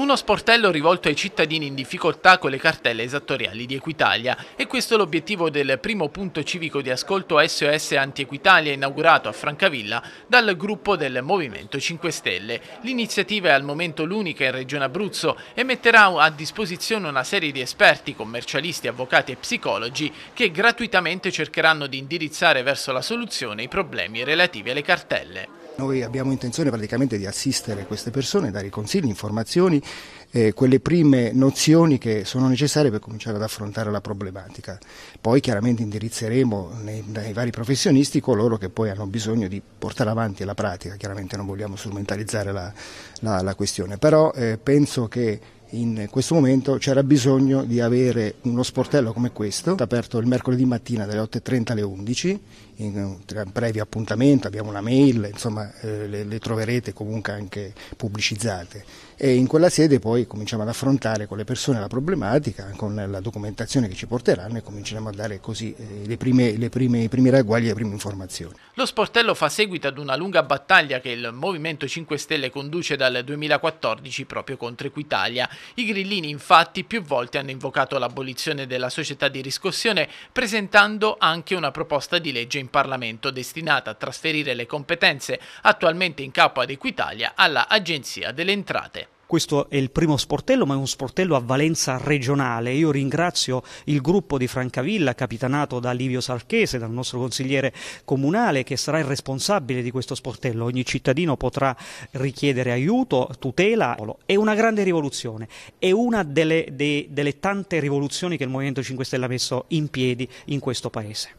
Uno sportello rivolto ai cittadini in difficoltà con le cartelle esattoriali di Equitalia. E questo è l'obiettivo del primo punto civico di ascolto SOS Anti-Equitalia inaugurato a Francavilla dal gruppo del Movimento 5 Stelle. L'iniziativa è al momento l'unica in Regione Abruzzo e metterà a disposizione una serie di esperti, commercialisti, avvocati e psicologi che gratuitamente cercheranno di indirizzare verso la soluzione i problemi relativi alle cartelle. Noi abbiamo intenzione praticamente di assistere queste persone, dare consigli, informazioni, eh, quelle prime nozioni che sono necessarie per cominciare ad affrontare la problematica. Poi chiaramente indirizzeremo nei, nei vari professionisti coloro che poi hanno bisogno di portare avanti la pratica, chiaramente non vogliamo strumentalizzare la, la, la questione, però eh, penso che in questo momento c'era bisogno di avere uno sportello come questo, aperto il mercoledì mattina dalle 8.30 alle 11, in un previo appuntamento, abbiamo una mail, insomma eh, le, le, troverete comunque anche pubblicizzate. E in quella sede poi cominciamo ad affrontare con le persone la problematica, con la documentazione che ci porteranno e cominceremo a dare così eh, le prime, le prime, i primi ragguagli e le prime informazioni. Lo sportello fa seguito ad una lunga battaglia che il Movimento 5 Stelle conduce dal 2014 proprio contro Equitalia. I grillini infatti più volte hanno invocato l'abolizione della società di riscossione presentando anche una proposta di legge in Parlamento destinata a trasferire le competenze attualmente in capo ad Equitalia alla Agenzia delle Entrate. Questo è il primo sportello, ma è un sportello a valenza regionale. Io ringrazio il gruppo di Francavilla, capitanato da Livio Sarchese, dal nostro consigliere comunale, che sarà il responsabile di questo sportello. Ogni cittadino potrà richiedere aiuto, tutela. È una grande rivoluzione, è una delle, de, delle tante rivoluzioni che il Movimento 5 Stelle ha messo in piedi in questo Paese.